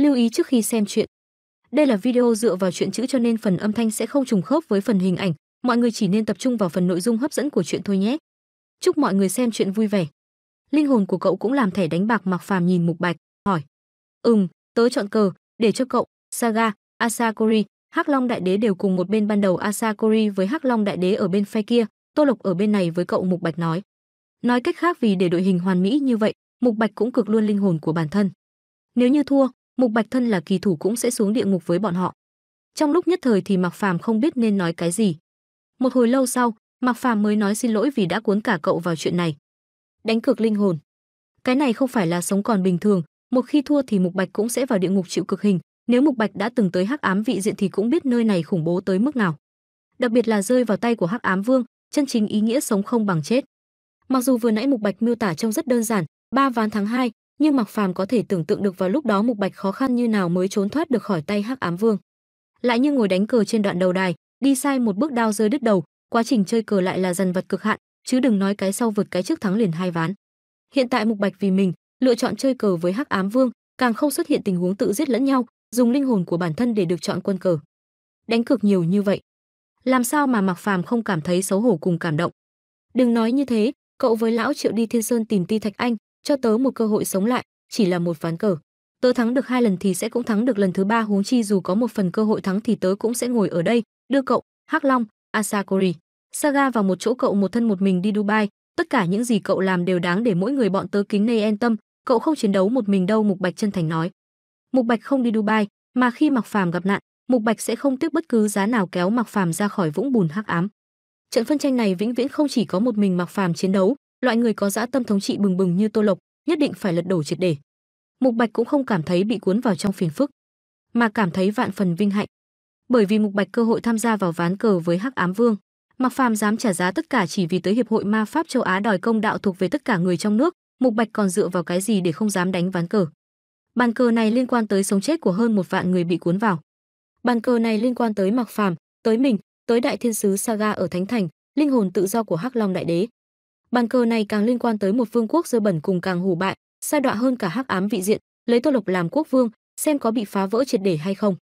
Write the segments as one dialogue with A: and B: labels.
A: Lưu ý trước khi xem chuyện. Đây là video dựa vào chuyện chữ cho nên phần âm thanh sẽ không trùng khớp với phần hình ảnh, mọi người chỉ nên tập trung vào phần nội dung hấp dẫn của chuyện thôi nhé. Chúc mọi người xem chuyện vui vẻ. Linh hồn của cậu cũng làm thẻ đánh bạc mặc Phàm nhìn Mục Bạch, hỏi: "Ừm, tớ chọn cờ, để cho cậu, Saga, Asakori, Hắc Long Đại Đế đều cùng một bên ban đầu Asakori với Hắc Long Đại Đế ở bên phe kia, Tô Lộc ở bên này với cậu Mục Bạch nói. Nói cách khác vì để đội hình hoàn mỹ như vậy, Mục Bạch cũng cực luôn linh hồn của bản thân. Nếu như thua, mục bạch thân là kỳ thủ cũng sẽ xuống địa ngục với bọn họ trong lúc nhất thời thì mạc phàm không biết nên nói cái gì một hồi lâu sau mạc phàm mới nói xin lỗi vì đã cuốn cả cậu vào chuyện này đánh cược linh hồn cái này không phải là sống còn bình thường một khi thua thì mục bạch cũng sẽ vào địa ngục chịu cực hình nếu mục bạch đã từng tới hắc ám vị diện thì cũng biết nơi này khủng bố tới mức nào đặc biệt là rơi vào tay của hắc ám vương chân chính ý nghĩa sống không bằng chết mặc dù vừa nãy mục bạch miêu tả trông rất đơn giản ba ván thắng hai nhưng Mạc Phàm có thể tưởng tượng được vào lúc đó Mục Bạch khó khăn như nào mới trốn thoát được khỏi tay Hắc Ám Vương. Lại như ngồi đánh cờ trên đoạn đầu đài, đi sai một bước đao rơi đứt đầu, quá trình chơi cờ lại là dần vật cực hạn, chứ đừng nói cái sau vượt cái trước thắng liền hai ván. Hiện tại Mục Bạch vì mình lựa chọn chơi cờ với Hắc Ám Vương, càng không xuất hiện tình huống tự giết lẫn nhau, dùng linh hồn của bản thân để được chọn quân cờ. Đánh cược nhiều như vậy, làm sao mà Mạc Phàm không cảm thấy xấu hổ cùng cảm động. Đừng nói như thế, cậu với lão Triệu đi Thiên Sơn tìm Ti Thạch Anh, cho tớ một cơ hội sống lại, chỉ là một ván cờ. Tớ thắng được hai lần thì sẽ cũng thắng được lần thứ ba huống chi dù có một phần cơ hội thắng thì tớ cũng sẽ ngồi ở đây, đưa cậu, Hắc Long, Asakori, Saga vào một chỗ cậu một thân một mình đi Dubai, tất cả những gì cậu làm đều đáng để mỗi người bọn tớ kính nể yên tâm, cậu không chiến đấu một mình đâu Mục Bạch chân thành nói. Mục Bạch không đi Dubai, mà khi Mạc Phàm gặp nạn, Mục Bạch sẽ không tiếc bất cứ giá nào kéo Mạc Phàm ra khỏi vũng bùn hắc ám. Trận phân tranh này vĩnh viễn không chỉ có một mình Mạc Phàm chiến đấu, loại người có dã tâm thống trị bừng bừng như Tô Lộc, nhất định phải lật đổ triệt để. Mục Bạch cũng không cảm thấy bị cuốn vào trong phiền phức, mà cảm thấy vạn phần vinh hạnh. Bởi vì Mục Bạch cơ hội tham gia vào ván cờ với Hắc Ám Vương, Mặc Phàm dám trả giá tất cả chỉ vì tới hiệp hội ma pháp châu Á đòi công đạo thuộc về tất cả người trong nước, Mục Bạch còn dựa vào cái gì để không dám đánh ván cờ? Bàn cờ này liên quan tới sống chết của hơn một vạn người bị cuốn vào. Bàn cờ này liên quan tới Mặc Phàm, tới mình, tới đại thiên sứ Saga ở Thánh Thành, linh hồn tự do của Hắc Long Đại Đế, bàn cờ này càng liên quan tới một phương quốc rơi bẩn cùng càng hủ bại sa đọa hơn cả hắc ám vị diện lấy tô lộc làm quốc vương xem có bị phá vỡ triệt để hay không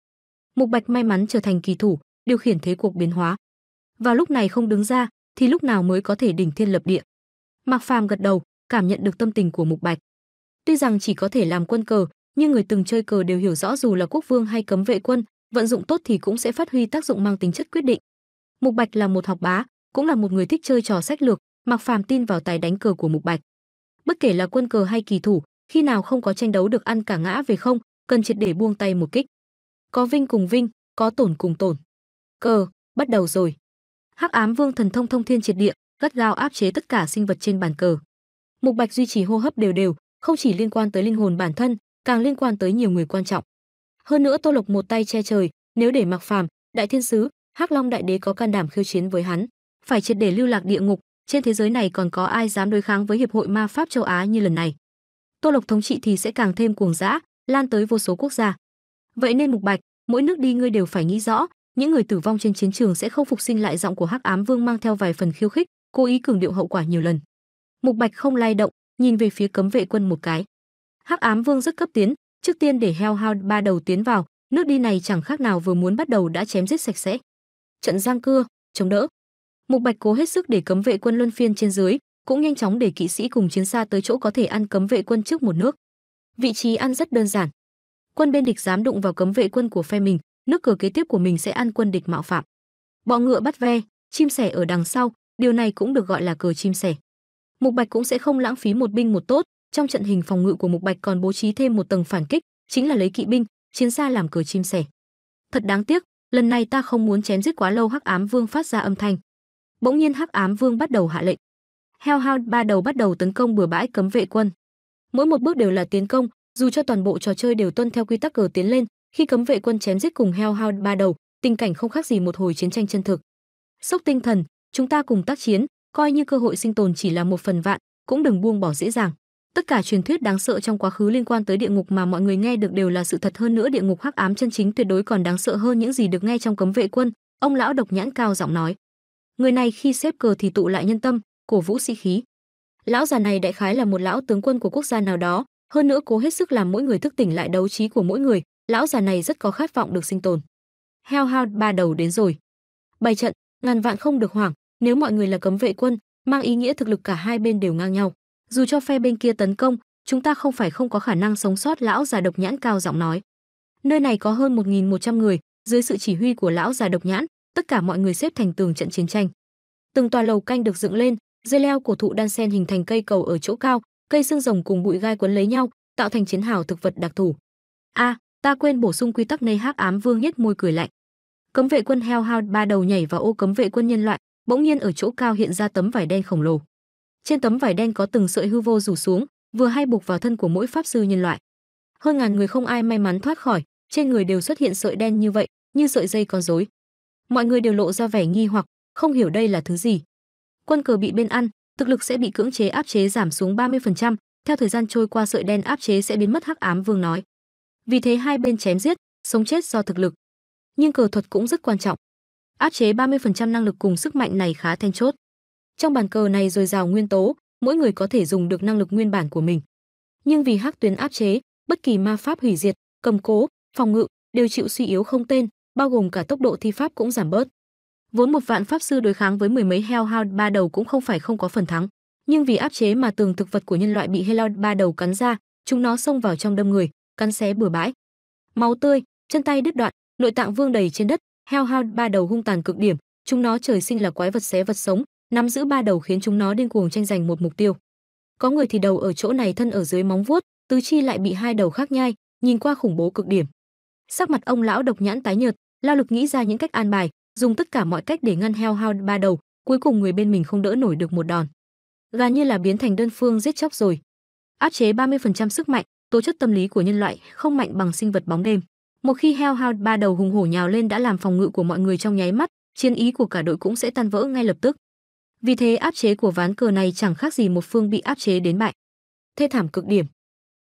A: mục bạch may mắn trở thành kỳ thủ điều khiển thế cuộc biến hóa vào lúc này không đứng ra thì lúc nào mới có thể đỉnh thiên lập địa mạc phàm gật đầu cảm nhận được tâm tình của mục bạch tuy rằng chỉ có thể làm quân cờ nhưng người từng chơi cờ đều hiểu rõ dù là quốc vương hay cấm vệ quân vận dụng tốt thì cũng sẽ phát huy tác dụng mang tính chất quyết định mục bạch là một học bá cũng là một người thích chơi trò sách lược Mạc Phàm tin vào tài đánh cờ của Mục Bạch. Bất kể là quân cờ hay kỳ thủ, khi nào không có tranh đấu được ăn cả ngã về không, cần triệt để buông tay một kích. Có vinh cùng vinh, có tổn cùng tổn. Cờ, bắt đầu rồi. Hắc Ám Vương thần thông thông thiên triệt địa, gắt gao áp chế tất cả sinh vật trên bàn cờ. Mục Bạch duy trì hô hấp đều đều, không chỉ liên quan tới linh hồn bản thân, càng liên quan tới nhiều người quan trọng. Hơn nữa Tô Lộc một tay che trời, nếu để Mạc Phàm, Đại Thiên sứ, Hắc Long Đại Đế có can đảm khiêu chiến với hắn, phải triệt để lưu lạc địa ngục, trên thế giới này còn có ai dám đối kháng với hiệp hội ma pháp châu Á như lần này. Tô Lộc thống trị thì sẽ càng thêm cuồng dã, lan tới vô số quốc gia. Vậy nên Mục Bạch, mỗi nước đi ngươi đều phải nghĩ rõ, những người tử vong trên chiến trường sẽ không phục sinh lại giọng của Hắc Ám Vương mang theo vài phần khiêu khích, cố ý cường điệu hậu quả nhiều lần. Mục Bạch không lay động, nhìn về phía cấm vệ quân một cái. Hắc Ám Vương rất cấp tiến, trước tiên để heo hao ba đầu tiến vào, nước đi này chẳng khác nào vừa muốn bắt đầu đã chém giết sạch sẽ. Trận giang cưa, chống đỡ. Mục Bạch cố hết sức để cấm vệ quân luân phiên trên dưới, cũng nhanh chóng để kỵ sĩ cùng chiến xa tới chỗ có thể ăn cấm vệ quân trước một nước. Vị trí ăn rất đơn giản. Quân bên địch dám đụng vào cấm vệ quân của phe mình, nước cờ kế tiếp của mình sẽ ăn quân địch mạo phạm. Bọ ngựa bắt ve, chim sẻ ở đằng sau, điều này cũng được gọi là cờ chim sẻ. Mục Bạch cũng sẽ không lãng phí một binh một tốt, trong trận hình phòng ngự của Mục Bạch còn bố trí thêm một tầng phản kích, chính là lấy kỵ binh, chiến xa làm cờ chim sẻ. Thật đáng tiếc, lần này ta không muốn chém giết quá lâu Hắc Ám Vương phát ra âm thanh. Bỗng nhiên Hắc Ám Vương bắt đầu hạ lệnh. heo hao ba đầu bắt đầu tấn công bừa bãi cấm vệ quân. Mỗi một bước đều là tiến công, dù cho toàn bộ trò chơi đều tuân theo quy tắc cờ tiến lên, khi cấm vệ quân chém giết cùng heo hao ba đầu, tình cảnh không khác gì một hồi chiến tranh chân thực. Sốc tinh thần, chúng ta cùng tác chiến, coi như cơ hội sinh tồn chỉ là một phần vạn, cũng đừng buông bỏ dễ dàng. Tất cả truyền thuyết đáng sợ trong quá khứ liên quan tới địa ngục mà mọi người nghe được đều là sự thật hơn nữa địa ngục hắc ám chân chính tuyệt đối còn đáng sợ hơn những gì được nghe trong cấm vệ quân, ông lão độc nhãn cao giọng nói người này khi xếp cờ thì tụ lại nhân tâm cổ vũ sĩ khí lão già này đại khái là một lão tướng quân của quốc gia nào đó hơn nữa cố hết sức làm mỗi người thức tỉnh lại đấu trí của mỗi người lão già này rất có khát vọng được sinh tồn heo hao ba đầu đến rồi bày trận ngàn vạn không được hoảng nếu mọi người là cấm vệ quân mang ý nghĩa thực lực cả hai bên đều ngang nhau dù cho phe bên kia tấn công chúng ta không phải không có khả năng sống sót lão già độc nhãn cao giọng nói nơi này có hơn 1.100 người dưới sự chỉ huy của lão già độc nhãn tất cả mọi người xếp thành tường trận chiến tranh. Từng tòa lầu canh được dựng lên, dây leo cổ thụ đan sen hình thành cây cầu ở chỗ cao, cây xương rồng cùng bụi gai quấn lấy nhau, tạo thành chiến hào thực vật đặc thù. A, ta quên bổ sung quy tắc nơi Hắc Ám Vương nhếch môi cười lạnh. Cấm vệ quân heo hao ba đầu nhảy vào ô cấm vệ quân nhân loại, bỗng nhiên ở chỗ cao hiện ra tấm vải đen khổng lồ. Trên tấm vải đen có từng sợi hư vô rủ xuống, vừa hay buộc vào thân của mỗi pháp sư nhân loại. Hơn ngàn người không ai may mắn thoát khỏi, trên người đều xuất hiện sợi đen như vậy, như sợi dây con rối mọi người đều lộ ra vẻ nghi hoặc, không hiểu đây là thứ gì. Quân cờ bị bên ăn, thực lực sẽ bị cưỡng chế áp chế giảm xuống 30%, theo thời gian trôi qua sợi đen áp chế sẽ biến mất hắc ám vương nói. Vì thế hai bên chém giết, sống chết do thực lực. Nhưng cờ thuật cũng rất quan trọng. Áp chế 30% năng lực cùng sức mạnh này khá then chốt. Trong bàn cờ này dồi dào nguyên tố, mỗi người có thể dùng được năng lực nguyên bản của mình. Nhưng vì hắc tuyến áp chế, bất kỳ ma pháp hủy diệt, cầm cố, phòng ngự đều chịu suy yếu không tên, bao gồm cả tốc độ thi pháp cũng giảm bớt. Vốn một vạn pháp sư đối kháng với mười mấy Hellhound ba đầu cũng không phải không có phần thắng, nhưng vì áp chế mà tường thực vật của nhân loại bị Hellhound ba đầu cắn ra, chúng nó xông vào trong đâm người, cắn xé bừa bãi. Máu tươi, chân tay đứt đoạn, nội tạng vương đầy trên đất, Hellhound ba đầu hung tàn cực điểm, chúng nó trời sinh là quái vật xé vật sống, nắm giữ ba đầu khiến chúng nó điên cuồng tranh giành một mục tiêu. Có người thì đầu ở chỗ này thân ở dưới móng vuốt, tứ chi lại bị hai đầu khác nhai, nhìn qua khủng bố cực điểm sắc mặt ông lão độc nhãn tái nhợt lao lực nghĩ ra những cách an bài dùng tất cả mọi cách để ngăn heo hao ba đầu cuối cùng người bên mình không đỡ nổi được một đòn gà như là biến thành đơn phương giết chóc rồi áp chế 30% sức mạnh tố chất tâm lý của nhân loại không mạnh bằng sinh vật bóng đêm một khi heo hao ba đầu hùng hổ nhào lên đã làm phòng ngự của mọi người trong nháy mắt chiến ý của cả đội cũng sẽ tan vỡ ngay lập tức vì thế áp chế của ván cờ này chẳng khác gì một phương bị áp chế đến bại thê thảm cực điểm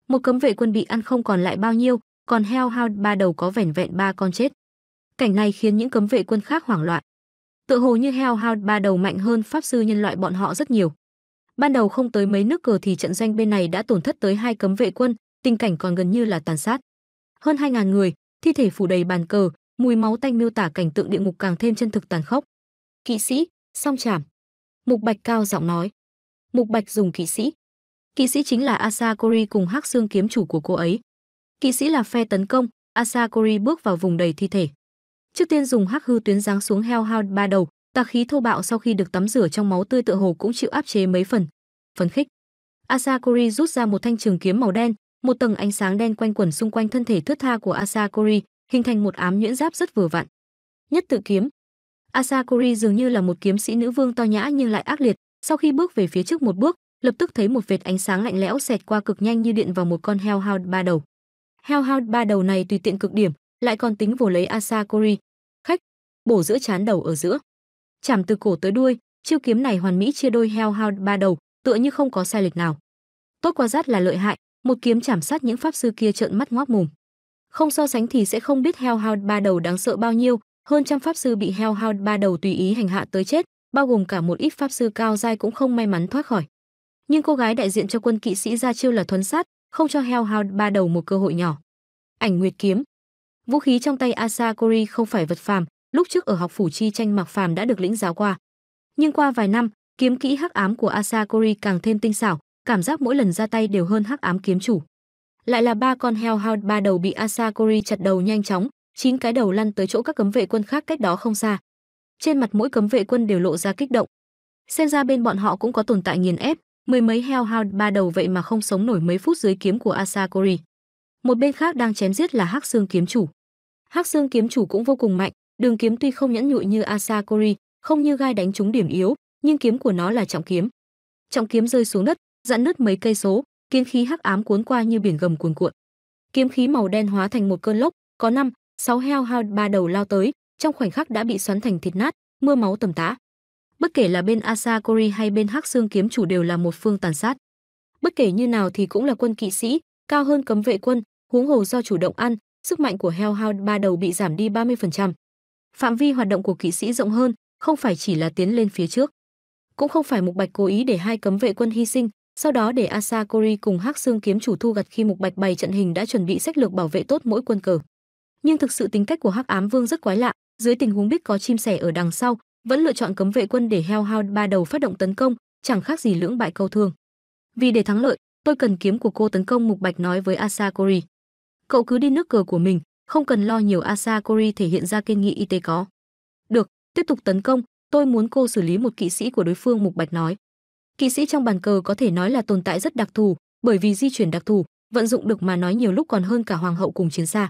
A: một cấm vệ quân bị ăn không còn lại bao nhiêu còn heo hao ba đầu có vẻn vẹn ba con chết. Cảnh này khiến những cấm vệ quân khác hoảng loạn. Tựa hồ như heo hao ba đầu mạnh hơn pháp sư nhân loại bọn họ rất nhiều. Ban đầu không tới mấy nước cờ thì trận doanh bên này đã tổn thất tới hai cấm vệ quân, tình cảnh còn gần như là tàn sát. Hơn 2000 người, thi thể phủ đầy bàn cờ, mùi máu tanh miêu tả cảnh tượng địa ngục càng thêm chân thực tàn khốc. Kỵ sĩ, song chảm. Mục Bạch cao giọng nói. Mục Bạch dùng kỵ sĩ. Kỵ sĩ chính là Asakori cùng Hắc Xương kiếm chủ của cô ấy. Kỵ sĩ là phe tấn công, Asakori bước vào vùng đầy thi thể. Trước tiên dùng hắc hư tuyến giáng xuống Hellhound ba đầu, tà khí thô bạo sau khi được tắm rửa trong máu tươi tựa hồ cũng chịu áp chế mấy phần. Phấn khích. Asakori rút ra một thanh trường kiếm màu đen, một tầng ánh sáng đen quanh quẩn xung quanh thân thể thướt tha của Asakori, hình thành một ám nhuyễn giáp rất vừa vặn. Nhất tự kiếm. Asakori dường như là một kiếm sĩ nữ vương to nhã nhưng lại ác liệt, sau khi bước về phía trước một bước, lập tức thấy một vệt ánh sáng lạnh lẽo xẹt qua cực nhanh như điện vào một con heo hound ba đầu. Hellhound ba đầu này tùy tiện cực điểm, lại còn tính vồ lấy Asakori. Khách, bổ giữa chán đầu ở giữa. Chảm từ cổ tới đuôi, chiêu kiếm này hoàn mỹ chia đôi Hellhound ba đầu, tựa như không có sai lệch nào. Tốt quá rát là lợi hại, một kiếm chảm sát những pháp sư kia trợn mắt ngoác mồm. Không so sánh thì sẽ không biết Hellhound ba đầu đáng sợ bao nhiêu, hơn trăm pháp sư bị Hellhound ba đầu tùy ý hành hạ tới chết, bao gồm cả một ít pháp sư cao giai cũng không may mắn thoát khỏi. Nhưng cô gái đại diện cho quân kỵ sĩ ra chiêu là thuấn sát, không cho heo Hellhound ba đầu một cơ hội nhỏ. Ảnh Nguyệt kiếm. Vũ khí trong tay Asakori không phải vật phàm, lúc trước ở học phủ chi tranh Mạc Phàm đã được lĩnh giáo qua. Nhưng qua vài năm, kiếm kỹ hắc ám của Asakori càng thêm tinh xảo, cảm giác mỗi lần ra tay đều hơn hắc ám kiếm chủ. Lại là ba con heo Hellhound ba đầu bị Asakori chặt đầu nhanh chóng, chín cái đầu lăn tới chỗ các cấm vệ quân khác cách đó không xa. Trên mặt mỗi cấm vệ quân đều lộ ra kích động. Xem ra bên bọn họ cũng có tồn tại nghiền ép, mười mấy heo hao ba đầu vậy mà không sống nổi mấy phút dưới kiếm của Asakori. Một bên khác đang chém giết là Hắc Xương kiếm chủ. Hắc Xương kiếm chủ cũng vô cùng mạnh, đường kiếm tuy không nhẫn nhụi như Asakori, không như gai đánh trúng điểm yếu, nhưng kiếm của nó là trọng kiếm. Trọng kiếm rơi xuống đất, dạn nứt mấy cây số, kiếm khí hắc ám cuốn qua như biển gầm cuồn cuộn. Kiếm khí màu đen hóa thành một cơn lốc, có năm, sáu heo hao ba đầu lao tới, trong khoảnh khắc đã bị xoắn thành thịt nát, mưa máu tầm tã. Bất kể là bên Asakori hay bên Hắc Xương kiếm chủ đều là một phương tàn sát. Bất kể như nào thì cũng là quân kỵ sĩ, cao hơn cấm vệ quân, huống hồ do chủ động ăn, sức mạnh của Hellhound ba đầu bị giảm đi 30%. Phạm vi hoạt động của kỵ sĩ rộng hơn, không phải chỉ là tiến lên phía trước. Cũng không phải Mục Bạch cố ý để hai cấm vệ quân hy sinh, sau đó để Asakori cùng Hắc Xương kiếm chủ thu gặt khi Mục Bạch bày trận hình đã chuẩn bị sách lược bảo vệ tốt mỗi quân cờ. Nhưng thực sự tính cách của Hắc Ám Vương rất quái lạ, dưới tình huống biết có chim sẻ ở đằng sau, vẫn lựa chọn cấm vệ quân để heo hao ba đầu phát động tấn công, chẳng khác gì lưỡng bại câu thương. Vì để thắng lợi, tôi cần kiếm của cô tấn công Mục Bạch nói với Asakori. Cậu cứ đi nước cờ của mình, không cần lo nhiều Asakori thể hiện ra kiên nghị y tế có. Được, tiếp tục tấn công, tôi muốn cô xử lý một kỵ sĩ của đối phương Mục Bạch nói. Kỵ sĩ trong bàn cờ có thể nói là tồn tại rất đặc thù, bởi vì di chuyển đặc thù, vận dụng được mà nói nhiều lúc còn hơn cả hoàng hậu cùng chiến xa.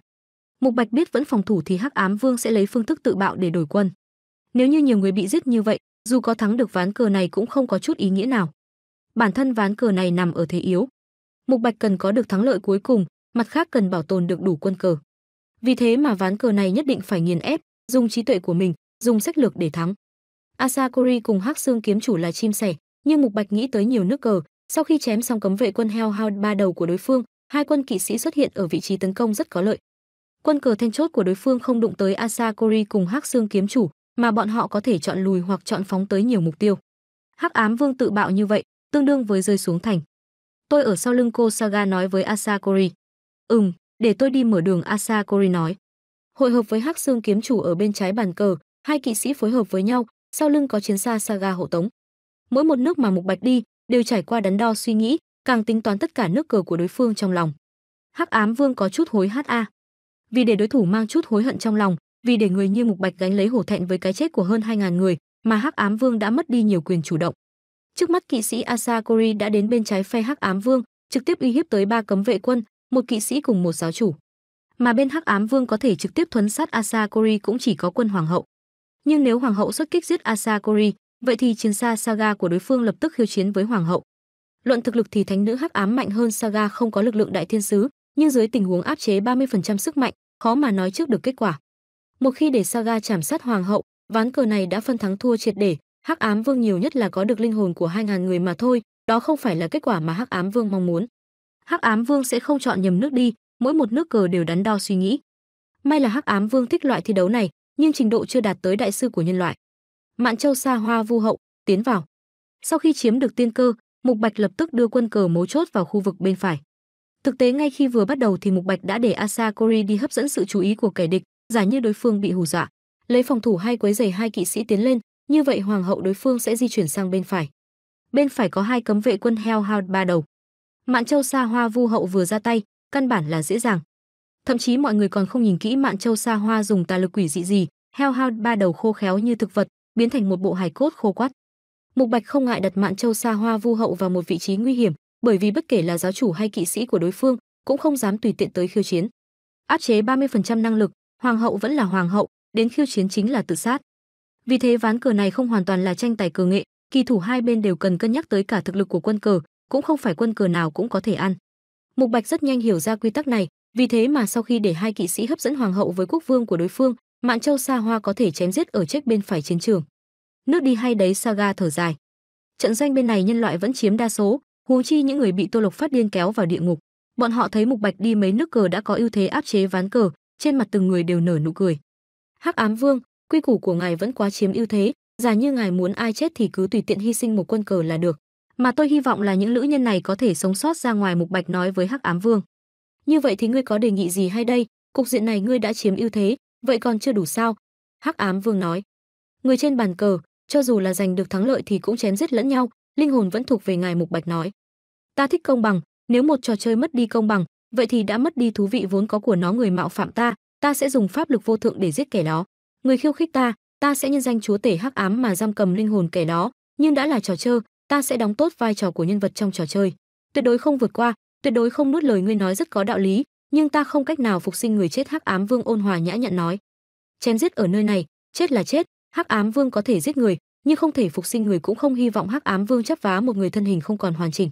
A: Mục Bạch biết vẫn phòng thủ thì Hắc Ám Vương sẽ lấy phương thức tự bạo để đổi quân. Nếu như nhiều người bị giết như vậy, dù có thắng được ván cờ này cũng không có chút ý nghĩa nào. Bản thân ván cờ này nằm ở thế yếu. Mục Bạch cần có được thắng lợi cuối cùng, mặt khác cần bảo tồn được đủ quân cờ. Vì thế mà ván cờ này nhất định phải nghiền ép, dùng trí tuệ của mình, dùng sách lược để thắng. Asakori cùng Hắc Xương kiếm chủ là chim sẻ, nhưng Mục Bạch nghĩ tới nhiều nước cờ, sau khi chém xong cấm vệ quân heo hao ba đầu của đối phương, hai quân kỵ sĩ xuất hiện ở vị trí tấn công rất có lợi. Quân cờ then chốt của đối phương không đụng tới Asakori cùng Hắc Xương kiếm chủ, mà bọn họ có thể chọn lùi hoặc chọn phóng tới nhiều mục tiêu. Hắc Ám Vương tự bạo như vậy, tương đương với rơi xuống thành. Tôi ở sau lưng cô Saga nói với Asakori. "Ừm, để tôi đi mở đường." Asakori nói. Hội hợp với Hắc Xương kiếm chủ ở bên trái bàn cờ, hai kỵ sĩ phối hợp với nhau, sau lưng có chiến xa Saga hộ tống. Mỗi một nước mà Mục Bạch đi, đều trải qua đắn đo suy nghĩ, càng tính toán tất cả nước cờ của đối phương trong lòng. Hắc Ám Vương có chút hối hận a. Vì để đối thủ mang chút hối hận trong lòng, vì để người như Mục Bạch gánh lấy hổ thẹn với cái chết của hơn 2000 người, mà Hắc Ám Vương đã mất đi nhiều quyền chủ động. Trước mắt kỵ sĩ Asakori đã đến bên trái phe Hắc Ám Vương, trực tiếp uy hiếp tới ba cấm vệ quân, một kỵ sĩ cùng một giáo chủ. Mà bên Hắc Ám Vương có thể trực tiếp thuấn sát Asakori cũng chỉ có quân hoàng hậu. Nhưng nếu hoàng hậu xuất kích giết Asakori, vậy thì chiến xa Saga của đối phương lập tức khiêu chiến với hoàng hậu. Luận thực lực thì thánh nữ Hắc Ám mạnh hơn Saga không có lực lượng đại thiên sứ, nhưng dưới tình huống áp chế 30% sức mạnh, khó mà nói trước được kết quả một khi để Saga chảm sát hoàng hậu, ván cờ này đã phân thắng thua triệt để, Hắc Ám Vương nhiều nhất là có được linh hồn của 2000 người mà thôi, đó không phải là kết quả mà Hắc Ám Vương mong muốn. Hắc Ám Vương sẽ không chọn nhầm nước đi, mỗi một nước cờ đều đắn đo suy nghĩ. May là Hắc Ám Vương thích loại thi đấu này, nhưng trình độ chưa đạt tới đại sư của nhân loại. Mạn Châu Sa Hoa Vu Hậu tiến vào. Sau khi chiếm được tiên cơ, Mục Bạch lập tức đưa quân cờ mấu chốt vào khu vực bên phải. Thực tế ngay khi vừa bắt đầu thì Mục Bạch đã để Asakori đi hấp dẫn sự chú ý của kẻ địch, giả như đối phương bị hù dọa lấy phòng thủ hai quấy giày hai kỵ sĩ tiến lên như vậy hoàng hậu đối phương sẽ di chuyển sang bên phải bên phải có hai cấm vệ quân heo hao ba đầu mạn châu xa hoa vu hậu vừa ra tay căn bản là dễ dàng thậm chí mọi người còn không nhìn kỹ mạn châu xa hoa dùng tà lực quỷ dị gì heo hao ba đầu khô khéo như thực vật biến thành một bộ hài cốt khô quắt mục bạch không ngại đặt mạn châu xa hoa vu hậu vào một vị trí nguy hiểm bởi vì bất kể là giáo chủ hay kỵ sĩ của đối phương cũng không dám tùy tiện tới khiêu chiến áp chế 30% năng lực hoàng hậu vẫn là hoàng hậu, đến khiêu chiến chính là tự sát. Vì thế ván cờ này không hoàn toàn là tranh tài cờ nghệ, kỳ thủ hai bên đều cần cân nhắc tới cả thực lực của quân cờ, cũng không phải quân cờ nào cũng có thể ăn. Mục Bạch rất nhanh hiểu ra quy tắc này, vì thế mà sau khi để hai kỵ sĩ hấp dẫn hoàng hậu với quốc vương của đối phương, Mạn Châu Sa Hoa có thể chém giết ở chết bên phải chiến trường. Nước đi hay đấy Saga thở dài. Trận doanh bên này nhân loại vẫn chiếm đa số, huống chi những người bị Tô Lộc phát điên kéo vào địa ngục. Bọn họ thấy Mục Bạch đi mấy nước cờ đã có ưu thế áp chế ván cờ, trên mặt từng người đều nở nụ cười. Hắc Ám Vương, quy củ của ngài vẫn quá chiếm ưu thế, giả như ngài muốn ai chết thì cứ tùy tiện hy sinh một quân cờ là được, mà tôi hy vọng là những lữ nhân này có thể sống sót ra ngoài Mục Bạch nói với Hắc Ám Vương. Như vậy thì ngươi có đề nghị gì hay đây? Cục diện này ngươi đã chiếm ưu thế, vậy còn chưa đủ sao?" Hắc Ám Vương nói. "Người trên bàn cờ, cho dù là giành được thắng lợi thì cũng chém giết lẫn nhau, linh hồn vẫn thuộc về ngài Mục Bạch nói. Ta thích công bằng, nếu một trò chơi mất đi công bằng, vậy thì đã mất đi thú vị vốn có của nó người mạo phạm ta ta sẽ dùng pháp lực vô thượng để giết kẻ đó người khiêu khích ta ta sẽ nhân danh chúa tể hắc ám mà giam cầm linh hồn kẻ đó nhưng đã là trò chơi ta sẽ đóng tốt vai trò của nhân vật trong trò chơi tuyệt đối không vượt qua tuyệt đối không nuốt lời ngươi nói rất có đạo lý nhưng ta không cách nào phục sinh người chết hắc ám vương ôn hòa nhã nhặn nói chém giết ở nơi này chết là chết hắc ám vương có thể giết người nhưng không thể phục sinh người cũng không hy vọng hắc ám vương chấp vá một người thân hình không còn hoàn chỉnh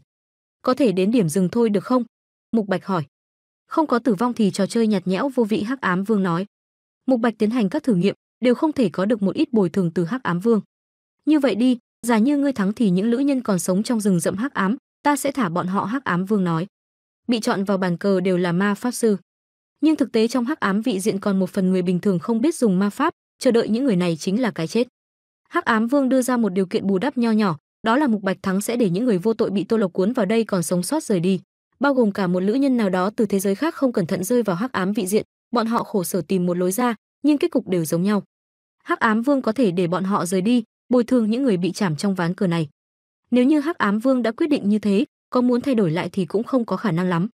A: có thể đến điểm dừng thôi được không mục bạch hỏi không có tử vong thì trò chơi nhạt nhẽo vô vị Hắc Ám Vương nói. Mục Bạch tiến hành các thử nghiệm, đều không thể có được một ít bồi thường từ Hắc Ám Vương. Như vậy đi, giả như ngươi thắng thì những lữ nhân còn sống trong rừng rậm Hắc Ám, ta sẽ thả bọn họ Hắc Ám Vương nói. Bị chọn vào bàn cờ đều là ma pháp sư. Nhưng thực tế trong Hắc Ám vị diện còn một phần người bình thường không biết dùng ma pháp, chờ đợi những người này chính là cái chết. Hắc Ám Vương đưa ra một điều kiện bù đắp nho nhỏ, đó là Mục Bạch thắng sẽ để những người vô tội bị Tô Lộc cuốn vào đây còn sống sót rời đi bao gồm cả một nữ nhân nào đó từ thế giới khác không cẩn thận rơi vào hắc ám vị diện, bọn họ khổ sở tìm một lối ra, nhưng kết cục đều giống nhau. Hắc ám vương có thể để bọn họ rời đi, bồi thường những người bị chảm trong ván cờ này. Nếu như hắc ám vương đã quyết định như thế, có muốn thay đổi lại thì cũng không có khả năng lắm.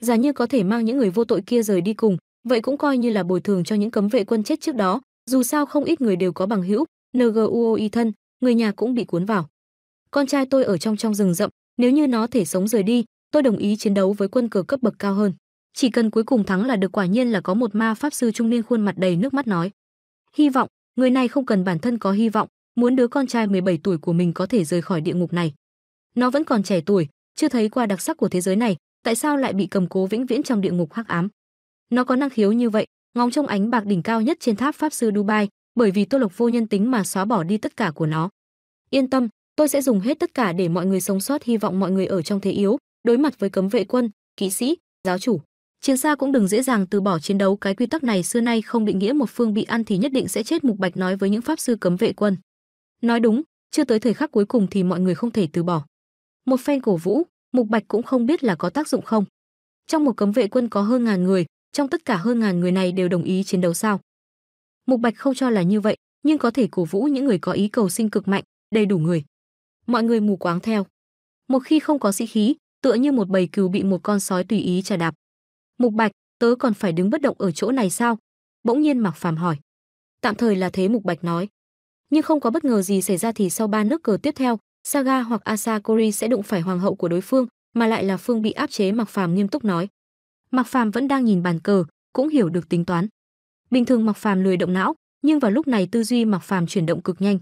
A: Giả như có thể mang những người vô tội kia rời đi cùng, vậy cũng coi như là bồi thường cho những cấm vệ quân chết trước đó, dù sao không ít người đều có bằng hữu, NGUOI thân, người nhà cũng bị cuốn vào. Con trai tôi ở trong trong rừng rậm, nếu như nó thể sống rời đi, tôi đồng ý chiến đấu với quân cờ cấp bậc cao hơn chỉ cần cuối cùng thắng là được quả nhiên là có một ma pháp sư trung niên khuôn mặt đầy nước mắt nói hy vọng người này không cần bản thân có hy vọng muốn đứa con trai 17 tuổi của mình có thể rời khỏi địa ngục này nó vẫn còn trẻ tuổi chưa thấy qua đặc sắc của thế giới này tại sao lại bị cầm cố vĩnh viễn trong địa ngục hắc ám nó có năng khiếu như vậy ngóng trong ánh bạc đỉnh cao nhất trên tháp pháp sư dubai bởi vì tô lộc vô nhân tính mà xóa bỏ đi tất cả của nó yên tâm tôi sẽ dùng hết tất cả để mọi người sống sót hy vọng mọi người ở trong thế yếu đối mặt với cấm vệ quân kỵ sĩ giáo chủ chiến xa cũng đừng dễ dàng từ bỏ chiến đấu cái quy tắc này xưa nay không định nghĩa một phương bị ăn thì nhất định sẽ chết mục bạch nói với những pháp sư cấm vệ quân nói đúng chưa tới thời khắc cuối cùng thì mọi người không thể từ bỏ một phen cổ vũ mục bạch cũng không biết là có tác dụng không trong một cấm vệ quân có hơn ngàn người trong tất cả hơn ngàn người này đều đồng ý chiến đấu sao mục bạch không cho là như vậy nhưng có thể cổ vũ những người có ý cầu sinh cực mạnh đầy đủ người mọi người mù quáng theo một khi không có sĩ khí tựa như một bầy cừu bị một con sói tùy ý chà đạp. Mục Bạch, tớ còn phải đứng bất động ở chỗ này sao? Bỗng nhiên Mạc Phàm hỏi. Tạm thời là thế Mục Bạch nói. Nhưng không có bất ngờ gì xảy ra thì sau ba nước cờ tiếp theo, Saga hoặc Asakori sẽ đụng phải hoàng hậu của đối phương, mà lại là phương bị áp chế Mạc Phàm nghiêm túc nói. Mạc Phàm vẫn đang nhìn bàn cờ, cũng hiểu được tính toán. Bình thường Mạc Phàm lười động não, nhưng vào lúc này tư duy Mạc Phàm chuyển động cực nhanh.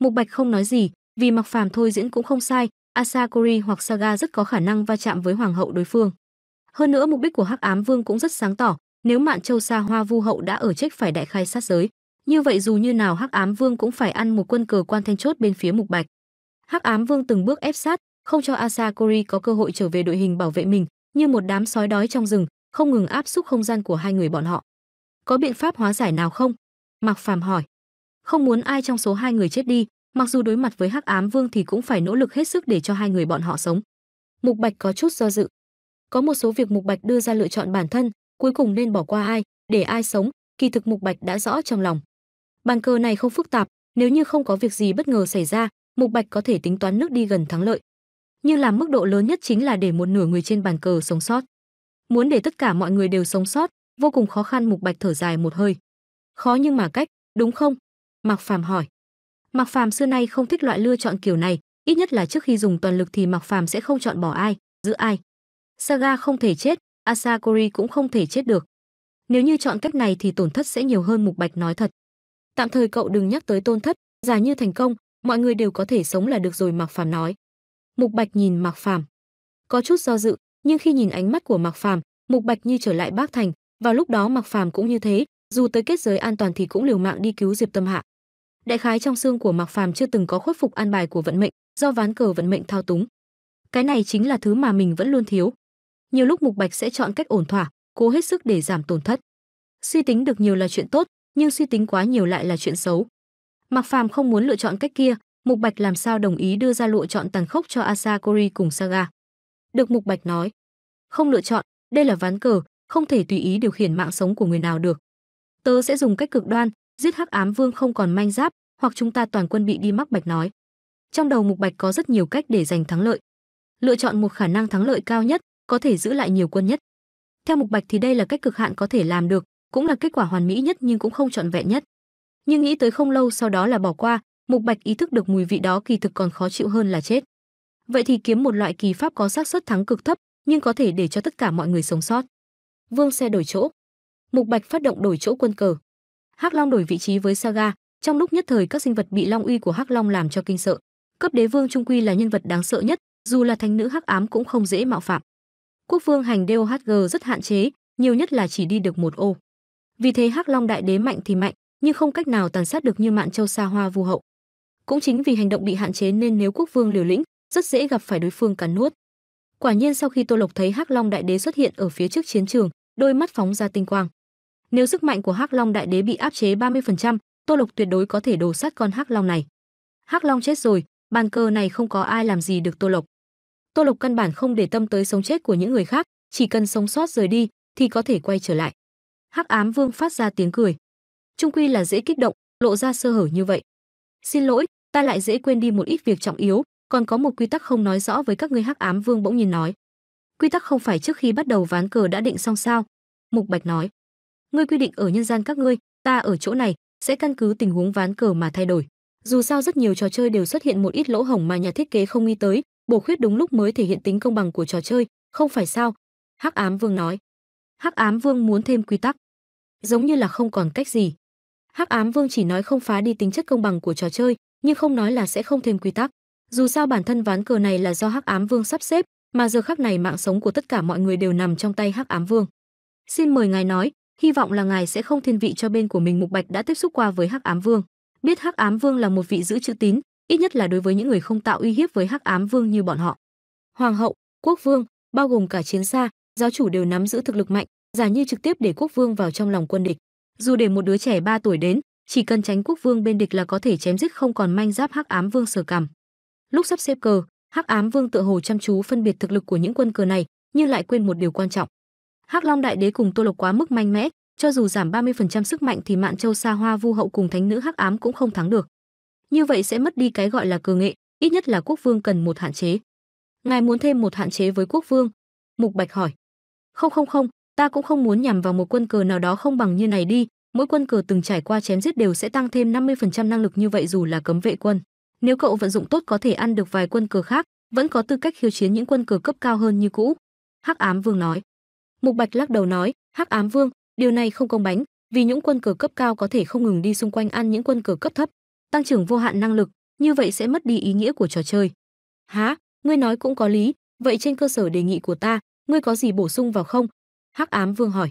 A: Mục Bạch không nói gì, vì Mạc Phàm thôi diễn cũng không sai, Asakuri hoặc Saga rất có khả năng va chạm với hoàng hậu đối phương. Hơn nữa mục đích của Hắc Ám Vương cũng rất sáng tỏ, nếu Mạn Châu Sa Hoa Vu hậu đã ở trách phải đại khai sát giới, như vậy dù như nào Hắc Ám Vương cũng phải ăn một quân cờ quan thanh chốt bên phía Mục Bạch. Hắc Ám Vương từng bước ép sát, không cho Asakuri có cơ hội trở về đội hình bảo vệ mình, như một đám sói đói trong rừng, không ngừng áp xúc không gian của hai người bọn họ. Có biện pháp hóa giải nào không? Mạc Phàm hỏi. Không muốn ai trong số hai người chết đi, Mặc dù đối mặt với Hắc Ám Vương thì cũng phải nỗ lực hết sức để cho hai người bọn họ sống. Mục Bạch có chút do dự. Có một số việc Mục Bạch đưa ra lựa chọn bản thân, cuối cùng nên bỏ qua ai, để ai sống, kỳ thực Mục Bạch đã rõ trong lòng. Bàn cờ này không phức tạp, nếu như không có việc gì bất ngờ xảy ra, Mục Bạch có thể tính toán nước đi gần thắng lợi. Nhưng làm mức độ lớn nhất chính là để một nửa người trên bàn cờ sống sót. Muốn để tất cả mọi người đều sống sót, vô cùng khó khăn Mục Bạch thở dài một hơi. Khó nhưng mà cách, đúng không? Mạc Phàm hỏi. Mạc Phàm xưa nay không thích loại lựa chọn kiểu này, ít nhất là trước khi dùng toàn lực thì Mạc Phàm sẽ không chọn bỏ ai, giữ ai. Saga không thể chết, Asakori cũng không thể chết được. Nếu như chọn cách này thì tổn thất sẽ nhiều hơn Mục Bạch nói thật. Tạm thời cậu đừng nhắc tới tôn thất, giả như thành công, mọi người đều có thể sống là được rồi Mạc Phàm nói. Mục Bạch nhìn Mạc Phàm, có chút do dự, nhưng khi nhìn ánh mắt của Mạc Phàm, Mục Bạch như trở lại Bác Thành, vào lúc đó Mạc Phàm cũng như thế, dù tới kết giới an toàn thì cũng liều mạng đi cứu Diệp Tâm Hạ đại khái trong xương của Mạc Phàm chưa từng có khuất phục an bài của vận mệnh, do ván cờ vận mệnh thao túng. Cái này chính là thứ mà mình vẫn luôn thiếu. Nhiều lúc Mục Bạch sẽ chọn cách ổn thỏa, cố hết sức để giảm tổn thất. Suy tính được nhiều là chuyện tốt, nhưng suy tính quá nhiều lại là chuyện xấu. Mạc Phàm không muốn lựa chọn cách kia, Mục Bạch làm sao đồng ý đưa ra lựa chọn tàn khốc cho Asa Asakori cùng Saga. Được Mục Bạch nói, không lựa chọn, đây là ván cờ, không thể tùy ý điều khiển mạng sống của người nào được. Tớ sẽ dùng cách cực đoan, giết hắc ám vương không còn manh giáp hoặc chúng ta toàn quân bị đi mắc bạch nói trong đầu mục bạch có rất nhiều cách để giành thắng lợi lựa chọn một khả năng thắng lợi cao nhất có thể giữ lại nhiều quân nhất theo mục bạch thì đây là cách cực hạn có thể làm được cũng là kết quả hoàn mỹ nhất nhưng cũng không trọn vẹn nhất nhưng nghĩ tới không lâu sau đó là bỏ qua mục bạch ý thức được mùi vị đó kỳ thực còn khó chịu hơn là chết vậy thì kiếm một loại kỳ pháp có xác suất thắng cực thấp nhưng có thể để cho tất cả mọi người sống sót vương xe đổi chỗ mục bạch phát động đổi chỗ quân cờ hắc long đổi vị trí với saga trong lúc nhất thời các sinh vật bị long uy của hắc long làm cho kinh sợ cấp đế vương trung quy là nhân vật đáng sợ nhất dù là thánh nữ hắc ám cũng không dễ mạo phạm quốc vương hành DOHG rất hạn chế nhiều nhất là chỉ đi được một ô vì thế hắc long đại đế mạnh thì mạnh nhưng không cách nào tàn sát được như mạn châu xa hoa vu hậu cũng chính vì hành động bị hạn chế nên nếu quốc vương liều lĩnh rất dễ gặp phải đối phương cắn nuốt quả nhiên sau khi tô lộc thấy hắc long đại đế xuất hiện ở phía trước chiến trường đôi mắt phóng ra tinh quang nếu sức mạnh của Hắc Long Đại Đế bị áp chế 30%, Tô Lộc tuyệt đối có thể đổ sát con Hắc Long này. Hắc Long chết rồi, bàn cờ này không có ai làm gì được Tô Lộc. Tô Lộc căn bản không để tâm tới sống chết của những người khác, chỉ cần sống sót rời đi thì có thể quay trở lại. Hắc Ám Vương phát ra tiếng cười. Trung quy là dễ kích động, lộ ra sơ hở như vậy. Xin lỗi, ta lại dễ quên đi một ít việc trọng yếu, còn có một quy tắc không nói rõ với các ngươi Hắc Ám Vương bỗng nhiên nói. Quy tắc không phải trước khi bắt đầu ván cờ đã định xong sao? Mục Bạch nói ngươi quy định ở nhân gian các ngươi ta ở chỗ này sẽ căn cứ tình huống ván cờ mà thay đổi dù sao rất nhiều trò chơi đều xuất hiện một ít lỗ hổng mà nhà thiết kế không nghĩ tới bổ khuyết đúng lúc mới thể hiện tính công bằng của trò chơi không phải sao hắc ám vương nói hắc ám vương muốn thêm quy tắc giống như là không còn cách gì hắc ám vương chỉ nói không phá đi tính chất công bằng của trò chơi nhưng không nói là sẽ không thêm quy tắc dù sao bản thân ván cờ này là do hắc ám vương sắp xếp mà giờ khắc này mạng sống của tất cả mọi người đều nằm trong tay hắc ám vương xin mời ngài nói hy vọng là ngài sẽ không thiên vị cho bên của mình mục bạch đã tiếp xúc qua với hắc ám vương biết hắc ám vương là một vị giữ chữ tín ít nhất là đối với những người không tạo uy hiếp với hắc ám vương như bọn họ hoàng hậu quốc vương bao gồm cả chiến xa giáo chủ đều nắm giữ thực lực mạnh giả như trực tiếp để quốc vương vào trong lòng quân địch dù để một đứa trẻ 3 tuổi đến chỉ cần tránh quốc vương bên địch là có thể chém giết không còn manh giáp hắc ám vương sờ cằm lúc sắp xếp cờ hắc ám vương tựa hồ chăm chú phân biệt thực lực của những quân cờ này nhưng lại quên một điều quan trọng Hắc Long Đại Đế cùng Tô Lộc quá mức mạnh mẽ, cho dù giảm 30% sức mạnh thì Mạn Châu Sa Hoa Vu Hậu cùng Thánh Nữ Hắc Ám cũng không thắng được. Như vậy sẽ mất đi cái gọi là cơ nghệ, ít nhất là quốc vương cần một hạn chế. Ngài muốn thêm một hạn chế với quốc vương? Mục Bạch hỏi. Không không không, ta cũng không muốn nhằm vào một quân cờ nào đó không bằng như này đi, mỗi quân cờ từng trải qua chém giết đều sẽ tăng thêm 50% năng lực như vậy dù là cấm vệ quân. Nếu cậu vận dụng tốt có thể ăn được vài quân cờ khác, vẫn có tư cách khiêu chiến những quân cờ cấp cao hơn như cũ. Hắc Ám Vương nói. Mục Bạch lắc đầu nói, "Hắc Ám Vương, điều này không công bánh, vì những quân cờ cấp cao có thể không ngừng đi xung quanh ăn những quân cờ cấp thấp, tăng trưởng vô hạn năng lực, như vậy sẽ mất đi ý nghĩa của trò chơi." "Hả? Ngươi nói cũng có lý, vậy trên cơ sở đề nghị của ta, ngươi có gì bổ sung vào không?" Hắc Ám Vương hỏi.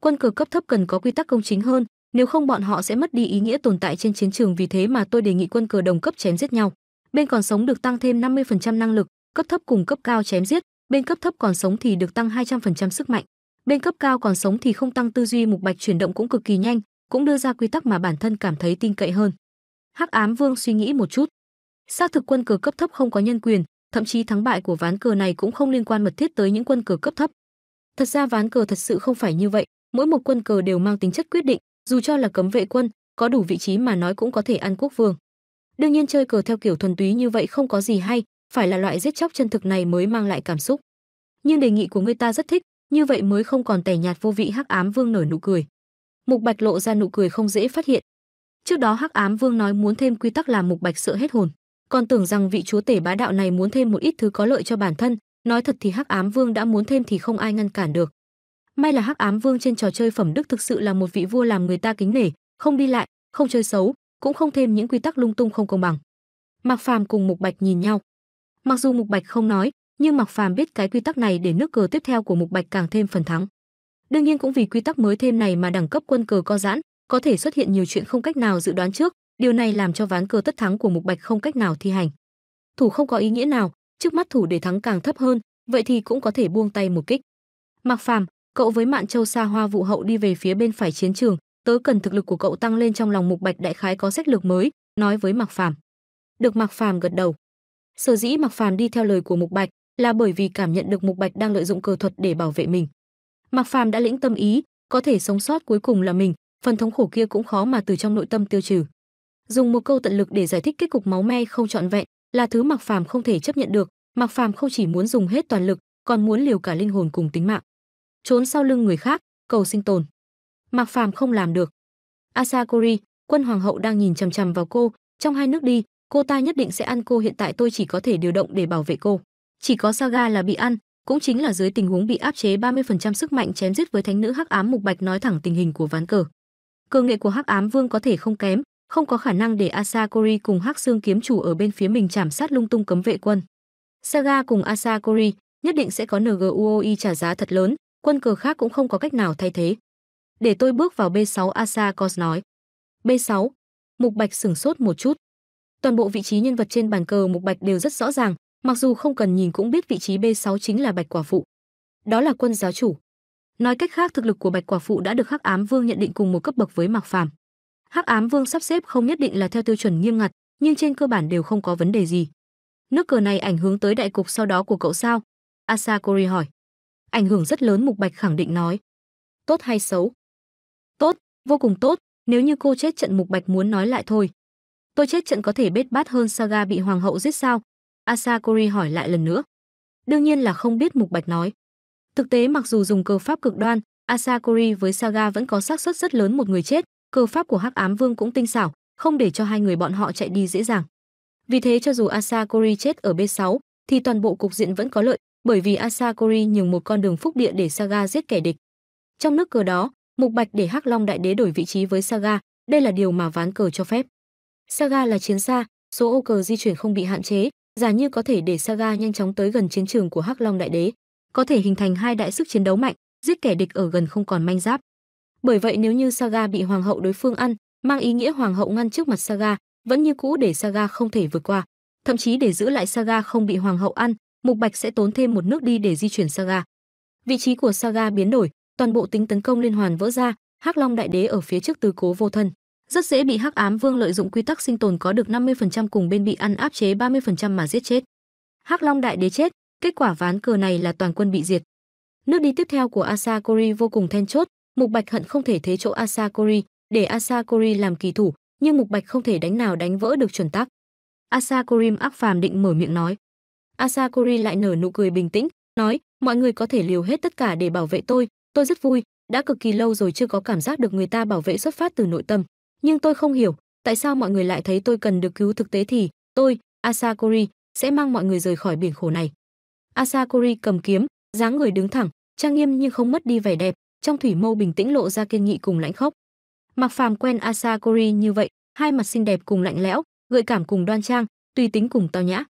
A: "Quân cờ cấp thấp cần có quy tắc công chính hơn, nếu không bọn họ sẽ mất đi ý nghĩa tồn tại trên chiến trường vì thế mà tôi đề nghị quân cờ đồng cấp chém giết nhau. Bên còn sống được tăng thêm 50% năng lực, cấp thấp cùng cấp cao chém giết, bên cấp thấp còn sống thì được tăng 200% sức mạnh, bên cấp cao còn sống thì không tăng tư duy mục bạch chuyển động cũng cực kỳ nhanh, cũng đưa ra quy tắc mà bản thân cảm thấy tin cậy hơn. Hắc Ám Vương suy nghĩ một chút. Xác thực quân cờ cấp thấp không có nhân quyền, thậm chí thắng bại của ván cờ này cũng không liên quan mật thiết tới những quân cờ cấp thấp. Thật ra ván cờ thật sự không phải như vậy, mỗi một quân cờ đều mang tính chất quyết định, dù cho là cấm vệ quân, có đủ vị trí mà nói cũng có thể ăn quốc vương. Đương nhiên chơi cờ theo kiểu thuần túy như vậy không có gì hay, phải là loại giết chóc chân thực này mới mang lại cảm xúc nhưng đề nghị của người ta rất thích như vậy mới không còn tẻ nhạt vô vị hắc ám vương nở nụ cười mục bạch lộ ra nụ cười không dễ phát hiện trước đó hắc ám vương nói muốn thêm quy tắc làm mục bạch sợ hết hồn còn tưởng rằng vị chúa tể bá đạo này muốn thêm một ít thứ có lợi cho bản thân nói thật thì hắc ám vương đã muốn thêm thì không ai ngăn cản được may là hắc ám vương trên trò chơi phẩm đức thực sự là một vị vua làm người ta kính nể không đi lại không chơi xấu cũng không thêm những quy tắc lung tung không công bằng mạc phàm cùng mục bạch nhìn nhau Mặc dù Mục Bạch không nói, nhưng Mạc Phàm biết cái quy tắc này để nước cờ tiếp theo của Mục Bạch càng thêm phần thắng. Đương nhiên cũng vì quy tắc mới thêm này mà đẳng cấp quân cờ co giãn, có thể xuất hiện nhiều chuyện không cách nào dự đoán trước, điều này làm cho ván cờ tất thắng của Mục Bạch không cách nào thi hành. Thủ không có ý nghĩa nào, trước mắt thủ để thắng càng thấp hơn, vậy thì cũng có thể buông tay một kích. Mạc Phàm, cậu với Mạn Châu Sa Hoa vụ hậu đi về phía bên phải chiến trường, tớ cần thực lực của cậu tăng lên trong lòng Mục Bạch đại khái có sách lược mới, nói với Mạc Phàm. Được Mạc Phàm gật đầu sở dĩ mặc Phàm đi theo lời của Mục Bạch là bởi vì cảm nhận được Mục Bạch đang lợi dụng cờ thuật để bảo vệ mình. mặc Phàm đã lĩnh tâm ý, có thể sống sót cuối cùng là mình, phần thống khổ kia cũng khó mà từ trong nội tâm tiêu trừ. Dùng một câu tận lực để giải thích kết cục máu me không trọn vẹn là thứ mặc Phàm không thể chấp nhận được, mặc Phàm không chỉ muốn dùng hết toàn lực, còn muốn liều cả linh hồn cùng tính mạng. Trốn sau lưng người khác, cầu sinh tồn. mặc Phàm không làm được. asakuri quân hoàng hậu đang nhìn chằm chằm vào cô, trong hai nước đi, cô ta nhất định sẽ ăn cô hiện tại tôi chỉ có thể điều động để bảo vệ cô chỉ có saga là bị ăn cũng chính là dưới tình huống bị áp chế 30% sức mạnh chém giết với thánh nữ hắc ám mục bạch nói thẳng tình hình của ván cờ cơ nghệ của hắc ám vương có thể không kém không có khả năng để Asa asakori cùng hắc xương kiếm chủ ở bên phía mình chảm sát lung tung cấm vệ quân saga cùng Asa asakori nhất định sẽ có nguoi trả giá thật lớn quân cờ khác cũng không có cách nào thay thế để tôi bước vào b 6 asakos nói b 6 mục bạch sửng sốt một chút toàn bộ vị trí nhân vật trên bàn cờ mục bạch đều rất rõ ràng, mặc dù không cần nhìn cũng biết vị trí B6 chính là Bạch Quả phụ. Đó là quân giáo chủ. Nói cách khác thực lực của Bạch Quả phụ đã được Hắc Ám Vương nhận định cùng một cấp bậc với Mạc Phàm. Hắc Ám Vương sắp xếp không nhất định là theo tiêu chuẩn nghiêm ngặt, nhưng trên cơ bản đều không có vấn đề gì. Nước cờ này ảnh hưởng tới đại cục sau đó của cậu sao? Asakori hỏi. Ảnh hưởng rất lớn Mục Bạch khẳng định nói. Tốt hay xấu? Tốt, vô cùng tốt, nếu như cô chết trận Mục Bạch muốn nói lại thôi, Tôi chết trận có thể bết bát hơn Saga bị hoàng hậu giết sao? Asakori hỏi lại lần nữa. Đương nhiên là không biết Mục Bạch nói. Thực tế mặc dù dùng cờ pháp cực đoan, Asakori với Saga vẫn có xác suất rất lớn một người chết, Cờ pháp của Hắc Ám Vương cũng tinh xảo, không để cho hai người bọn họ chạy đi dễ dàng. Vì thế cho dù Asakori chết ở B6 thì toàn bộ cục diện vẫn có lợi, bởi vì Asakori nhường một con đường phúc địa để Saga giết kẻ địch. Trong nước cờ đó, Mục Bạch để Hắc Long Đại Đế đổi vị trí với Saga, đây là điều mà ván cờ cho phép. Saga là chiến xa, số ô cờ di chuyển không bị hạn chế, giả như có thể để Saga nhanh chóng tới gần chiến trường của Hắc Long Đại Đế, có thể hình thành hai đại sức chiến đấu mạnh, giết kẻ địch ở gần không còn manh giáp. Bởi vậy nếu như Saga bị hoàng hậu đối phương ăn, mang ý nghĩa hoàng hậu ngăn trước mặt Saga, vẫn như cũ để Saga không thể vượt qua, thậm chí để giữ lại Saga không bị hoàng hậu ăn, Mục Bạch sẽ tốn thêm một nước đi để di chuyển Saga. Vị trí của Saga biến đổi, toàn bộ tính tấn công liên hoàn vỡ ra, Hắc Long Đại Đế ở phía trước Từ Cố Vô Thân rất dễ bị hắc ám vương lợi dụng quy tắc sinh tồn có được 50% cùng bên bị ăn áp chế 30% mà giết chết. Hắc Long đại đế chết, kết quả ván cờ này là toàn quân bị diệt. Nước đi tiếp theo của Asakori vô cùng then chốt, Mục Bạch hận không thể thế chỗ Asakori, để Asakori làm kỳ thủ, nhưng Mục Bạch không thể đánh nào đánh vỡ được chuẩn tắc. asakori ác phàm định mở miệng nói. Asakori lại nở nụ cười bình tĩnh, nói, mọi người có thể liều hết tất cả để bảo vệ tôi, tôi rất vui, đã cực kỳ lâu rồi chưa có cảm giác được người ta bảo vệ xuất phát từ nội tâm nhưng tôi không hiểu tại sao mọi người lại thấy tôi cần được cứu thực tế thì tôi asakori sẽ mang mọi người rời khỏi biển khổ này asakori cầm kiếm dáng người đứng thẳng trang nghiêm nhưng không mất đi vẻ đẹp trong thủy mâu bình tĩnh lộ ra kiên nghị cùng lãnh khốc mặc phàm quen asakori như vậy hai mặt xinh đẹp cùng lạnh lẽo gợi cảm cùng đoan trang tùy tính cùng tao nhã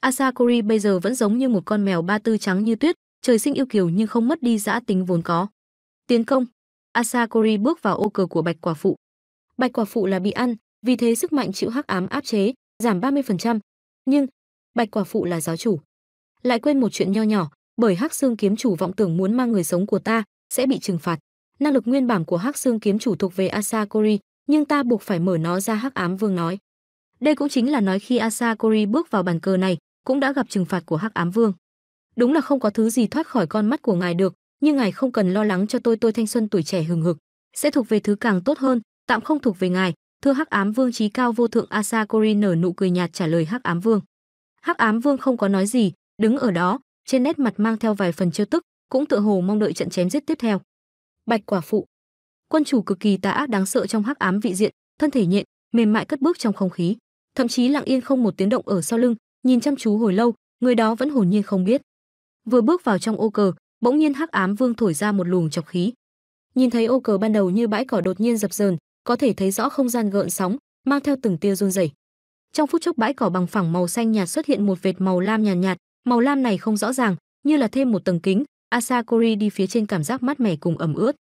A: asakori bây giờ vẫn giống như một con mèo ba tư trắng như tuyết trời sinh yêu kiều nhưng không mất đi giã tính vốn có tiến công asakori bước vào ô cờ của bạch quả phụ bạch quả phụ là bị ăn, vì thế sức mạnh chịu hắc ám áp chế, giảm 30%. Nhưng bạch quả phụ là giáo chủ. Lại quên một chuyện nho nhỏ, bởi hắc xương kiếm chủ vọng tưởng muốn mang người sống của ta, sẽ bị trừng phạt. Năng lực nguyên bản của hắc xương kiếm chủ thuộc về Asakori, nhưng ta buộc phải mở nó ra hắc ám vương nói. Đây cũng chính là nói khi Asakori bước vào bàn cờ này, cũng đã gặp trừng phạt của hắc ám vương. Đúng là không có thứ gì thoát khỏi con mắt của ngài được, nhưng ngài không cần lo lắng cho tôi tôi thanh xuân tuổi trẻ hừng hực, sẽ thuộc về thứ càng tốt hơn, tạm không thuộc về ngài thưa hắc ám vương trí cao vô thượng asakori nở nụ cười nhạt trả lời hắc ám vương hắc ám vương không có nói gì đứng ở đó trên nét mặt mang theo vài phần trêu tức cũng tựa hồ mong đợi trận chém giết tiếp theo bạch quả phụ quân chủ cực kỳ tà ác đáng sợ trong hắc ám vị diện thân thể nhện mềm mại cất bước trong không khí thậm chí lặng yên không một tiếng động ở sau lưng nhìn chăm chú hồi lâu người đó vẫn hồn nhiên không biết vừa bước vào trong ô cờ bỗng nhiên hắc ám vương thổi ra một luồng chọc khí nhìn thấy ô cờ ban đầu như bãi cỏ đột nhiên dập dờn có thể thấy rõ không gian gợn sóng, mang theo từng tia run rẩy. Trong phút chốc bãi cỏ bằng phẳng màu xanh nhạt xuất hiện một vệt màu lam nhàn nhạt, nhạt, màu lam này không rõ ràng, như là thêm một tầng kính, Asakori đi phía trên cảm giác mát mẻ cùng ẩm ướt.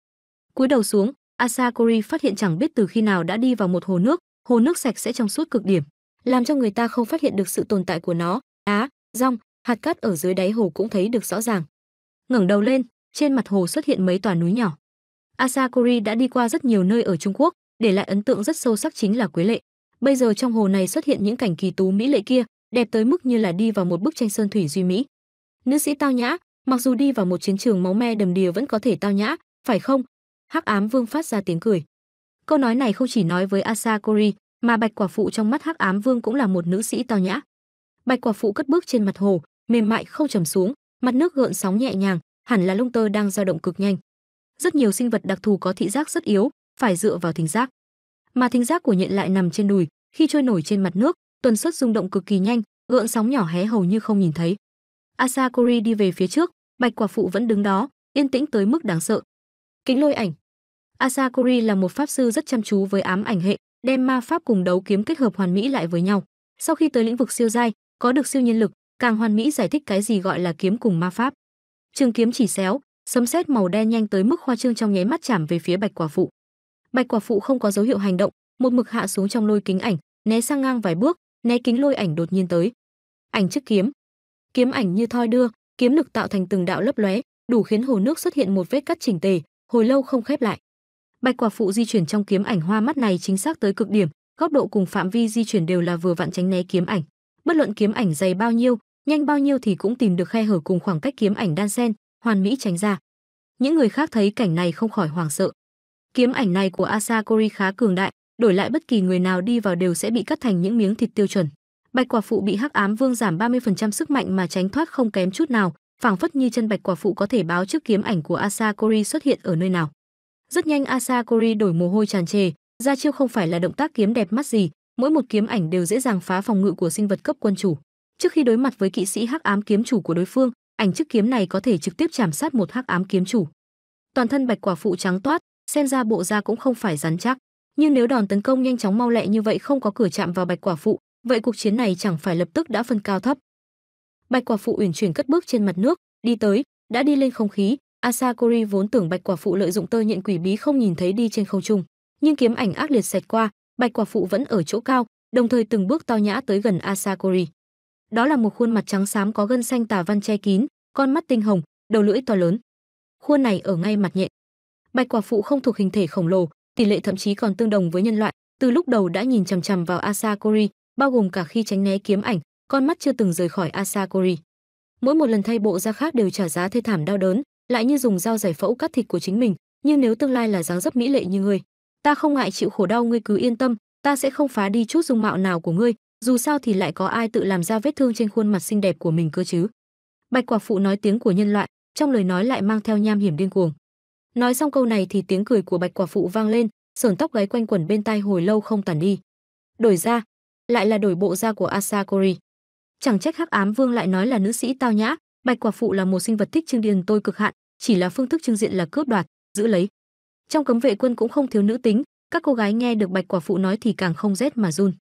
A: Cúi đầu xuống, Asakori phát hiện chẳng biết từ khi nào đã đi vào một hồ nước, hồ nước sạch sẽ trong suốt cực điểm, làm cho người ta không phát hiện được sự tồn tại của nó. á rong, hạt cát ở dưới đáy hồ cũng thấy được rõ ràng. Ngẩng đầu lên, trên mặt hồ xuất hiện mấy tòa núi nhỏ. Asakori đã đi qua rất nhiều nơi ở Trung Quốc, để lại ấn tượng rất sâu sắc chính là Quế Lệ. Bây giờ trong hồ này xuất hiện những cảnh kỳ tú mỹ lệ kia, đẹp tới mức như là đi vào một bức tranh sơn thủy duy mỹ. Nữ sĩ tao nhã, mặc dù đi vào một chiến trường máu me đầm đìa vẫn có thể tao nhã, phải không? Hắc Ám Vương phát ra tiếng cười. Câu nói này không chỉ nói với Asakori, mà Bạch Quả phụ trong mắt Hắc Ám Vương cũng là một nữ sĩ tao nhã. Bạch Quả phụ cất bước trên mặt hồ, mềm mại không trầm xuống, mặt nước gợn sóng nhẹ nhàng, hẳn là lông tơ đang dao động cực nhanh. Rất nhiều sinh vật đặc thù có thị giác rất yếu, phải dựa vào thính giác. Mà thính giác của nhện lại nằm trên đùi, khi trôi nổi trên mặt nước, tuần suất rung động cực kỳ nhanh, gợn sóng nhỏ hé hầu như không nhìn thấy. Asakuri đi về phía trước, Bạch Quả phụ vẫn đứng đó, yên tĩnh tới mức đáng sợ. Kính lôi ảnh. Asakuri là một pháp sư rất chăm chú với ám ảnh hệ, đem ma pháp cùng đấu kiếm kết hợp hoàn mỹ lại với nhau. Sau khi tới lĩnh vực siêu giai, có được siêu nhân lực, càng hoàn mỹ giải thích cái gì gọi là kiếm cùng ma pháp. Trường kiếm chỉ xéo, sấm sét màu đen nhanh tới mức khoa trương trong nháy mắt chạm về phía Bạch Quả phụ bạch quả phụ không có dấu hiệu hành động một mực hạ xuống trong lôi kính ảnh né sang ngang vài bước né kính lôi ảnh đột nhiên tới ảnh trước kiếm kiếm ảnh như thoi đưa kiếm lực tạo thành từng đạo lấp lóe đủ khiến hồ nước xuất hiện một vết cắt chỉnh tề hồi lâu không khép lại bạch quả phụ di chuyển trong kiếm ảnh hoa mắt này chính xác tới cực điểm góc độ cùng phạm vi di chuyển đều là vừa vặn tránh né kiếm ảnh bất luận kiếm ảnh dày bao nhiêu nhanh bao nhiêu thì cũng tìm được khe hở cùng khoảng cách kiếm ảnh đan sen hoàn mỹ tránh ra những người khác thấy cảnh này không khỏi hoảng sợ Kiếm ảnh này của Asakori khá cường đại, đổi lại bất kỳ người nào đi vào đều sẽ bị cắt thành những miếng thịt tiêu chuẩn. Bạch Quả phụ bị Hắc Ám Vương giảm 30% sức mạnh mà tránh thoát không kém chút nào, phảng phất như chân Bạch Quả phụ có thể báo trước kiếm ảnh của Asakori xuất hiện ở nơi nào. Rất nhanh Asakori đổi mồ hôi tràn trề, ra chiêu không phải là động tác kiếm đẹp mắt gì, mỗi một kiếm ảnh đều dễ dàng phá phòng ngự của sinh vật cấp quân chủ. Trước khi đối mặt với kỵ sĩ Hắc Ám kiếm chủ của đối phương, ảnh chức kiếm này có thể trực tiếp chạm sát một Hắc Ám kiếm chủ. Toàn thân Bạch Quả phụ trắng toát, xem ra bộ da cũng không phải rắn chắc nhưng nếu đòn tấn công nhanh chóng mau lẹ như vậy không có cửa chạm vào bạch quả phụ vậy cuộc chiến này chẳng phải lập tức đã phân cao thấp bạch quả phụ uyển chuyển cất bước trên mặt nước đi tới đã đi lên không khí Asakuri vốn tưởng bạch quả phụ lợi dụng tơ nhện quỷ bí không nhìn thấy đi trên không trung nhưng kiếm ảnh ác liệt sạch qua bạch quả phụ vẫn ở chỗ cao đồng thời từng bước to nhã tới gần Asakuri. đó là một khuôn mặt trắng xám có gân xanh tà văn che kín con mắt tinh hồng đầu lưỡi to lớn khuôn này ở ngay mặt nhện bạch quả phụ không thuộc hình thể khổng lồ tỷ lệ thậm chí còn tương đồng với nhân loại từ lúc đầu đã nhìn chằm chằm vào asakori bao gồm cả khi tránh né kiếm ảnh con mắt chưa từng rời khỏi asakori mỗi một lần thay bộ da khác đều trả giá thê thảm đau đớn lại như dùng dao giải phẫu cắt thịt của chính mình như nếu tương lai là dáng dấp mỹ lệ như ngươi ta không ngại chịu khổ đau ngươi cứ yên tâm ta sẽ không phá đi chút dung mạo nào của ngươi dù sao thì lại có ai tự làm ra vết thương trên khuôn mặt xinh đẹp của mình cơ chứ bạch quả phụ nói tiếng của nhân loại trong lời nói lại mang theo nham hiểm điên cuồng Nói xong câu này thì tiếng cười của Bạch quả phụ vang lên, sởn tóc gáy quanh quẩn bên tai hồi lâu không tản đi. Đổi ra, lại là đổi bộ da của Asakori. Chẳng trách Hắc Ám Vương lại nói là nữ sĩ tao nhã, Bạch quả phụ là một sinh vật thích trưng điền tôi cực hạn, chỉ là phương thức trưng diện là cướp đoạt, giữ lấy. Trong cấm vệ quân cũng không thiếu nữ tính, các cô gái nghe được Bạch quả phụ nói thì càng không rét mà run.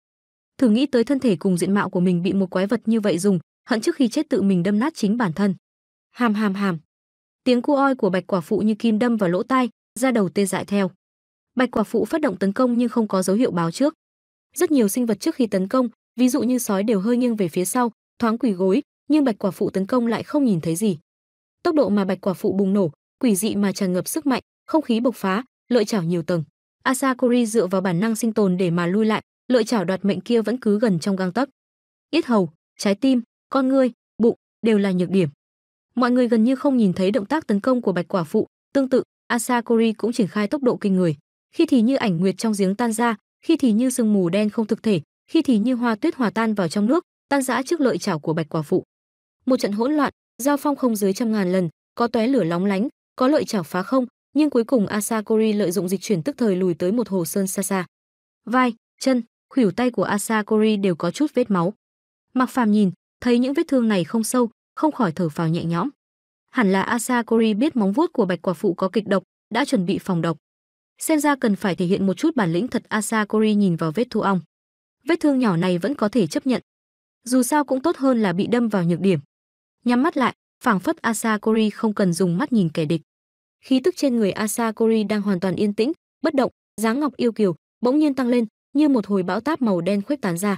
A: Thử nghĩ tới thân thể cùng diện mạo của mình bị một quái vật như vậy dùng, hận trước khi chết tự mình đâm nát chính bản thân. Hàm hàm hàm. Tiếng cu oi của Bạch Quả phụ như kim đâm vào lỗ tai, ra đầu tê dại theo. Bạch Quả phụ phát động tấn công nhưng không có dấu hiệu báo trước. Rất nhiều sinh vật trước khi tấn công, ví dụ như sói đều hơi nghiêng về phía sau, thoáng quỳ gối, nhưng Bạch Quả phụ tấn công lại không nhìn thấy gì. Tốc độ mà Bạch Quả phụ bùng nổ, quỷ dị mà tràn ngập sức mạnh, không khí bộc phá, lợi chảo nhiều tầng. asakuri dựa vào bản năng sinh tồn để mà lui lại, lợi chảo đoạt mệnh kia vẫn cứ gần trong gang tấc. Yết hầu, trái tim, con ngươi, bụng đều là nhược điểm. Mọi người gần như không nhìn thấy động tác tấn công của Bạch Quả phụ, tương tự, Asakori cũng triển khai tốc độ kinh người, khi thì như ảnh nguyệt trong giếng tan ra, khi thì như sương mù đen không thực thể, khi thì như hoa tuyết hòa tan vào trong nước, tan rã trước lợi chảo của Bạch Quả phụ. Một trận hỗn loạn, giao phong không dưới trăm ngàn lần, có tóe lửa lóng lánh, có lợi chảo phá không, nhưng cuối cùng Asakori lợi dụng dịch chuyển tức thời lùi tới một hồ sơn xa xa. Vai, chân, khuỷu tay của Asakori đều có chút vết máu. Mặc Phàm nhìn, thấy những vết thương này không sâu, không khỏi thở phào nhẹ nhõm. Hẳn là Asakori biết móng vuốt của Bạch Quả phụ có kịch độc, đã chuẩn bị phòng độc. Xem ra cần phải thể hiện một chút bản lĩnh thật Asakori nhìn vào vết thu ong. Vết thương nhỏ này vẫn có thể chấp nhận. Dù sao cũng tốt hơn là bị đâm vào nhược điểm. Nhắm mắt lại, phảng phất Asakori không cần dùng mắt nhìn kẻ địch. Khí tức trên người Asakori đang hoàn toàn yên tĩnh, bất động, dáng ngọc yêu kiều bỗng nhiên tăng lên, như một hồi bão táp màu đen khuếch tán ra,